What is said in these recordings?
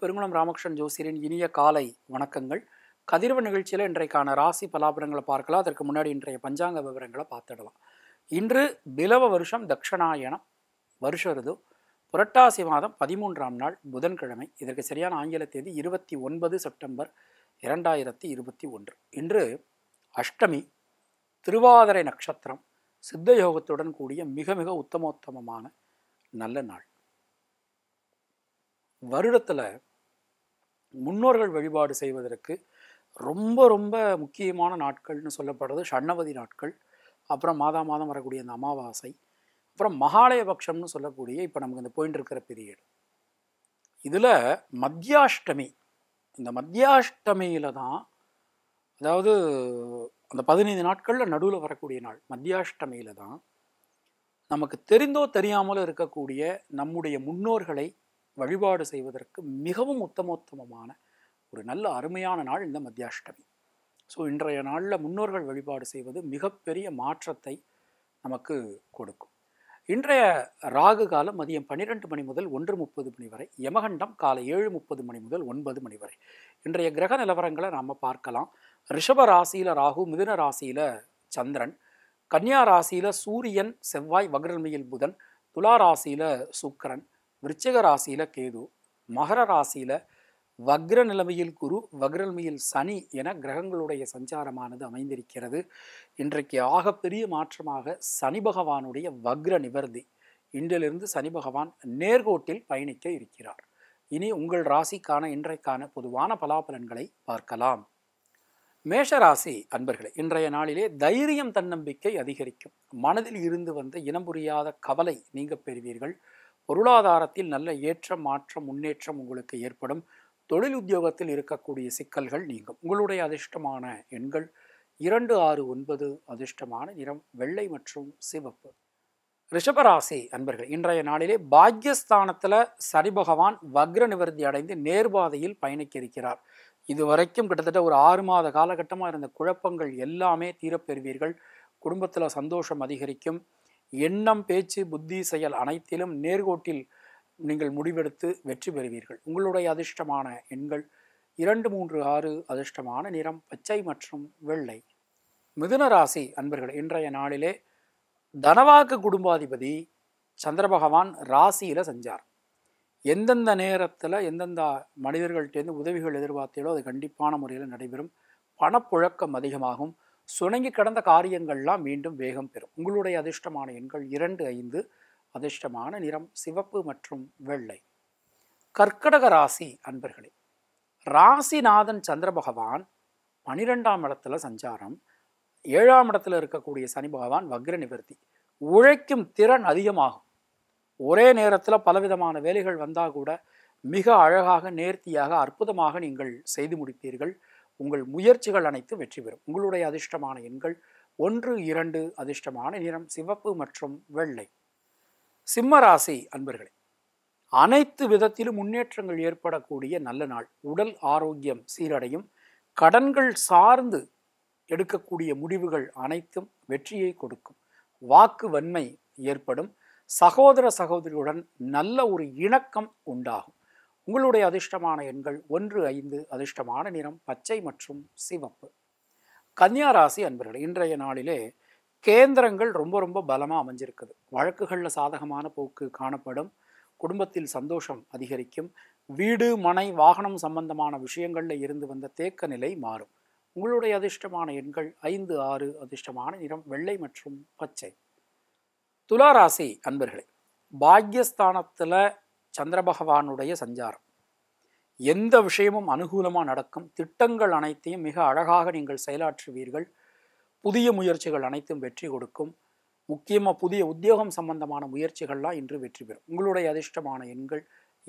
பெருங்குளம் ராமகிருஷ்ணன் ஜோசியரின் இனிய காலை வணக்கங்கள் கதிர்வு நிகழ்ச்சியில் இன்றைக்கான ராசி பலாபரங்களை பார்க்கலாம் அதற்கு முன்னாடி இன்றைய பஞ்சாங்க விவரங்களை பார்த்துடலாம் இன்று பிலவ வருஷம் தக்ஷணாயணம் வருஷ ருது புரட்டாசி மாதம் பதிமூன்றாம் நாள் புதன்கிழமை இதற்கு சரியான ஆங்கில தேதி இருபத்தி ஒன்பது செப்டம்பர் இரண்டாயிரத்தி இருபத்தி ஒன்று இன்று அஷ்டமி திருவாதிரை நட்சத்திரம் சித்த யோகத்துடன் கூடிய மிக மிக உத்தமோத்தமமான நல்ல நாள் வருடத்தில் முன்னோர்கள் வழிபாடு செய்வதற்கு ரொம்ப ரொம்ப முக்கியமான நாட்கள்னு சொல்லப்படுறது ஷண்ணவதி நாட்கள் அப்புறம் மாதா மாதம் வரக்கூடிய அந்த அமாவாசை அப்புறம் மகாலயபக்ஷம்னு சொல்லக்கூடிய இப்போ நமக்கு இந்த போயிட்டு இருக்கிற பீரியட் இதில் மத்தியாஷ்டமி இந்த மத்தியாஷ்டமியில் தான் அதாவது அந்த பதினைந்து நாட்களில் நடுவில் வரக்கூடிய நாள் மத்தியாஷ்டமியில் தான் நமக்கு தெரிந்தோ தெரியாமலோ இருக்கக்கூடிய நம்முடைய முன்னோர்களை வழிபாடு செய்வதற்கு மிகவும் உத்தமோத்தமமான ஒரு நல்ல அருமையான நாள் இந்த மத்தியாஷ்டமி ஸோ இன்றைய நாளில் முன்னோர்கள் வழிபாடு செய்வது மிகப்பெரிய மாற்றத்தை நமக்கு கொடுக்கும் இன்றைய ராகு காலம் மதியம் பன்னிரெண்டு மணி முதல் ஒன்று முப்பது மணி வரை யமகண்டம் காலை ஏழு முப்பது மணி முதல் ஒன்பது மணி வரை இன்றைய கிரக நிலவரங்களை நாம் பார்க்கலாம் ரிஷப ராசியில் ராகு மிதுன ராசியில் சந்திரன் கன்னியா ராசியில் சூரியன் செவ்வாய் வக்ரமியில் புதன் துலா ராசியில் சுக்கரன் விருச்சிக ராசியில் கேது மகர ராசியில் வக்ர நிலைமையில் குரு வக்ர நிலைமையில் சனி என கிரகங்களுடைய சஞ்சாரமானது அமைந்திருக்கிறது இன்றைக்கு ஆகப்பெரிய மாற்றமாக சனி பகவானுடைய வக்ர நிவர்த்தி இன்றிலிருந்து சனி பகவான் நேர்கோட்டில் பயணிக்க இருக்கிறார் இனி உங்கள் ராசிக்கான இன்றைக்கான பொதுவான பலாபலன்களை பார்க்கலாம் மேஷராசி அன்பர்களே இன்றைய நாளிலே தைரியம் தன்னம்பிக்கை அதிகரிக்கும் மனதில் இருந்து வந்த இனம் புரியாத கவலை நீங்க பெறுவீர்கள் பொருளாதாரத்தில் நல்ல ஏற்ற மாற்றம் முன்னேற்றம் உங்களுக்கு ஏற்படும் தொழில் உத்தியோகத்தில் இருக்கக்கூடிய சிக்கல்கள் நீங்கும் உங்களுடைய அதிர்ஷ்டமான எண்கள் இரண்டு ஆறு ஒன்பது அதிர்ஷ்டமான நிறம் வெள்ளை மற்றும் சிவப்பு ரிஷபராசி அன்பர்கள் இன்றைய நாளிலே பாக்யஸ்தானத்தில் சரி பகவான் வக்ர நிவர்த்தி அடைந்து நேர்பாதையில் பயணிக்க இருக்கிறார் இதுவரைக்கும் கிட்டத்தட்ட ஒரு ஆறு மாத காலகட்டமாக இருந்த குழப்பங்கள் எல்லாமே தீரப்பெறுவீர்கள் குடும்பத்தில் சந்தோஷம் அதிகரிக்கும் எண்ணம் பேச்சு புத்தி செயல் அனைத்திலும் நேர்கோட்டில் நீங்கள் முடிவெடுத்து வெற்றி பெறுவீர்கள் உங்களுடைய அதிர்ஷ்டமான எண்கள் இரண்டு மூன்று ஆறு அதிர்ஷ்டமான நிறம் பச்சை மற்றும் வெள்ளை மிதுன ராசி அன்பர்கள் இன்றைய நாளிலே தனவாக்கு குடும்பாதிபதி சந்திர பகவான் ராசியில் செஞ்சார் எந்தெந்த நேரத்தில் எந்தெந்த மனிதர்கள்டேருந்து உதவிகள் எதிர்பார்த்தீங்களோ அது கண்டிப்பான முறையில் நடைபெறும் பணப்புழக்கம் அதிகமாகும் சுணங்கி கடந்த காரியங்கள்லாம் மீண்டும் வேகம் பெறும் உங்களுடைய அதிர்ஷ்டமான எண்கள் இரண்டு ஐந்து அதிர்ஷ்டமான நிறம் சிவப்பு மற்றும் வெள்ளை கர்க்கடக ராசி அன்பர்களே ராசிநாதன் சந்திர பகவான் பனிரெண்டாம் இடத்துல சஞ்சாரம் ஏழாம் இடத்துல இருக்கக்கூடிய சனி பகவான் வக்ர நிவர்த்தி உழைக்கும் திறன் அதிகமாகும் ஒரே நேரத்தில் பலவிதமான வேலைகள் வந்தால் கூட மிக அழகாக நேர்த்தியாக அற்புதமாக நீங்கள் செய்து முடிப்பீர்கள் உங்கள் முயற்சிகள் அனைத்தும் வெற்றி பெறும் உங்களுடைய அதிர்ஷ்டமான எண்கள் ஒன்று இரண்டு அதிர்ஷ்டமான நிறம் சிவப்பு மற்றும் வெள்ளை சிம்ம ராசி அன்பர்களே அனைத்து விதத்திலும் முன்னேற்றங்கள் ஏற்படக்கூடிய நல்ல நாள் உடல் ஆரோக்கியம் சீரடையும் கடன்கள் சார்ந்து எடுக்கக்கூடிய முடிவுகள் அனைத்தும் வெற்றியை கொடுக்கும் வாக்கு வன்மை ஏற்படும் சகோதர சகோதரியுடன் நல்ல ஒரு இணக்கம் உண்டாகும் உங்களுடைய அதிர்ஷ்டமான எண்கள் ஒன்று ஐந்து அதிர்ஷ்டமான நிறம் பச்சை மற்றும் சிவப்பு கன்னியா ராசி அன்பர்கள் இன்றைய நாளிலே கேந்திரங்கள் ரொம்ப ரொம்ப பலமாக அமைஞ்சிருக்குது வழக்குகளில் சாதகமான போக்கு காணப்படும் குடும்பத்தில் சந்தோஷம் அதிகரிக்கும் வீடு மனை வாகனம் சம்பந்தமான விஷயங்களில் இருந்து வந்த தேக்க நிலை மாறும் உங்களுடைய அதிர்ஷ்டமான எண்கள் ஐந்து ஆறு அதிர்ஷ்டமான நிறம் வெள்ளை மற்றும் பச்சை துலா ராசி அன்பர்களே பாக்யஸ்தானத்தில் சந்திர பகவானுடைய சஞ்சாரம் எந்த விஷயமும் அனுகூலமாக நடக்கும் திட்டங்கள் அனைத்தையும் மிக அழகாக நீங்கள் செயலாற்றுவீர்கள் புதிய முயற்சிகள் அனைத்தும் வெற்றி கொடுக்கும் முக்கியமாக புதிய உத்தியோகம் சம்பந்தமான முயற்சிகள்லாம் இன்று வெற்றி பெறும் உங்களுடைய அதிர்ஷ்டமான எண்கள்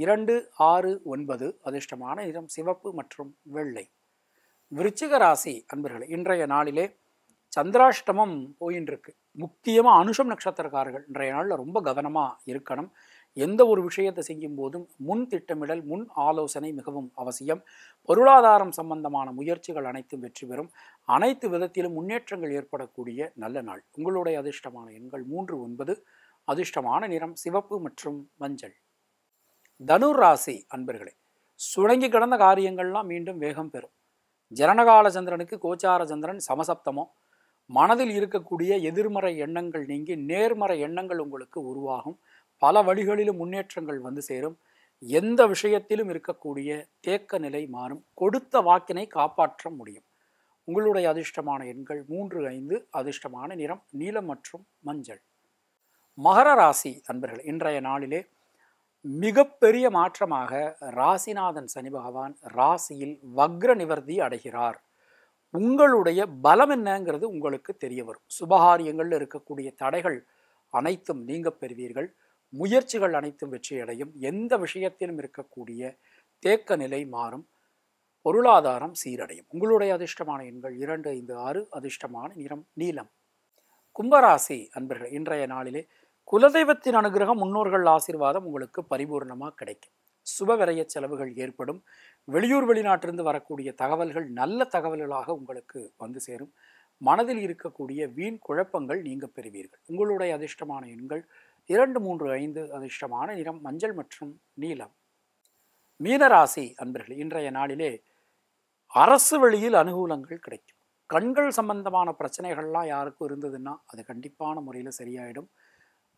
இரண்டு ஆறு ஒன்பது அதிர்ஷ்டமான நிறம் சிவப்பு மற்றும் வெள்ளை விருச்சிக ராசி அன்பர்களே இன்றைய நாளிலே சந்திராஷ்டமம் போயின்னு இருக்கு முக்கியமாக அனுஷம் நட்சத்திரக்காரர்கள் இன்றைய நாளில் ரொம்ப கவனமாக இருக்கணும் எந்த ஒரு விஷயத்தை செய்யும் போதும் முன் திட்டமிடல் முன் ஆலோசனை மிகவும் அவசியம் பொருளாதாரம் சம்பந்தமான முயற்சிகள் அனைத்தும் வெற்றி பெறும் அனைத்து விதத்திலும் முன்னேற்றங்கள் ஏற்படக்கூடிய நல்ல நாள் உங்களுடைய அதிர்ஷ்டமான எண்கள் மூன்று ஒன்பது அதிர்ஷ்டமான நிறம் சிவப்பு மற்றும் மஞ்சள் தனுர் ராசி அன்பர்களே சுழங்கி கிடந்த காரியங்கள்லாம் மீண்டும் வேகம் பெறும் ஜனனகால சந்திரனுக்கு கோச்சார சந்திரன் சமசப்தமோ மனதில் இருக்கக்கூடிய எதிர்மறை எண்ணங்கள் நீங்கி நேர்மறை எண்ணங்கள் உங்களுக்கு உருவாகும் பல வழிகளிலும் முன்னேற்றங்கள் வந்து சேரும் எந்த விஷயத்திலும் இருக்கக்கூடிய தேக்க நிலை மாறும் கொடுத்த வாக்கினை காப்பாற்ற முடியும் உங்களுடைய அதிர்ஷ்டமான எண்கள் மூன்று ஐந்து அதிர்ஷ்டமான நிறம் நீலம் மற்றும் மஞ்சள் மகர ராசி அன்பர்கள் இன்றைய நாளிலே மிகப்பெரிய மாற்றமாக ராசிநாதன் சனி பகவான் ராசியில் வக்ர நிவர்த்தி அடைகிறார் உங்களுடைய பலம் என்னங்கிறது உங்களுக்கு தெரிய வரும் சுபகாரியங்களில் இருக்கக்கூடிய தடைகள் அனைத்தும் நீங்க பெறுவீர்கள் முயற்சிகள் அனைத்தும் வெற்றியடையும் எந்த விஷயத்திலும் இருக்கக்கூடிய தேக்க நிலை மாறும் பொருளாதாரம் சீரடையும் உங்களுடைய அதிர்ஷ்டமான எண்கள் இரண்டு ஐந்து ஆறு அதிர்ஷ்டமான நிறம் நீளம் கும்பராசி அன்பர்கள் இன்றைய நாளிலே குலதெய்வத்தின் அனுகிரகம் முன்னோர்கள் ஆசீர்வாதம் உங்களுக்கு பரிபூர்ணமாக கிடைக்கும் விரைய செலவுகள் ஏற்படும் வெளியூர் வெளிநாட்டிலிருந்து வரக்கூடிய தகவல்கள் நல்ல தகவல்களாக உங்களுக்கு வந்து சேரும் மனதில் இருக்கக்கூடிய வீண் குழப்பங்கள் நீங்க பெறுவீர்கள் உங்களுடைய அதிர்ஷ்டமான எண்கள் இரண்டு மூன்று ஐந்து அதிர்ஷ்டமான நிறம் மஞ்சள் மற்றும் நீலம் மீனராசி அன்பர்கள் இன்றைய நாளிலே அரசு வழியில் அனுகூலங்கள் கிடைக்கும் கண்கள் சம்பந்தமான பிரச்சனைகள்லாம் யாருக்கும் இருந்ததுன்னா அது கண்டிப்பான முறையில் சரியாயிடும்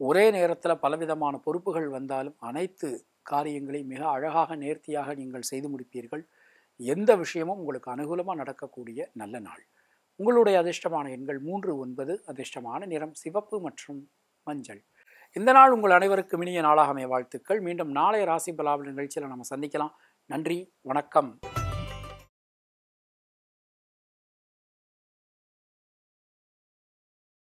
ஒரே நேரத்தில் பலவிதமான பொறுப்புகள் வந்தாலும் அனைத்து காரியங்களையும் மிக அழகாக நேர்த்தியாக நீங்கள் செய்து முடிப்பீர்கள் எந்த விஷயமும் உங்களுக்கு அனுகூலமாக நடக்கக்கூடிய நல்ல நாள் உங்களுடைய அதிர்ஷ்டமான எண்கள் மூன்று ஒன்பது அதிர்ஷ்டமான நிறம் சிவப்பு மற்றும் மஞ்சள் இந்த நாள் உங்கள் அனைவருக்கும் இனிய நாளாக அமைய வாழ்த்துக்கள் மீண்டும் நாளைய ராசி பலாபல நிகழ்ச்சியில் நம்ம சந்திக்கலாம் நன்றி வணக்கம்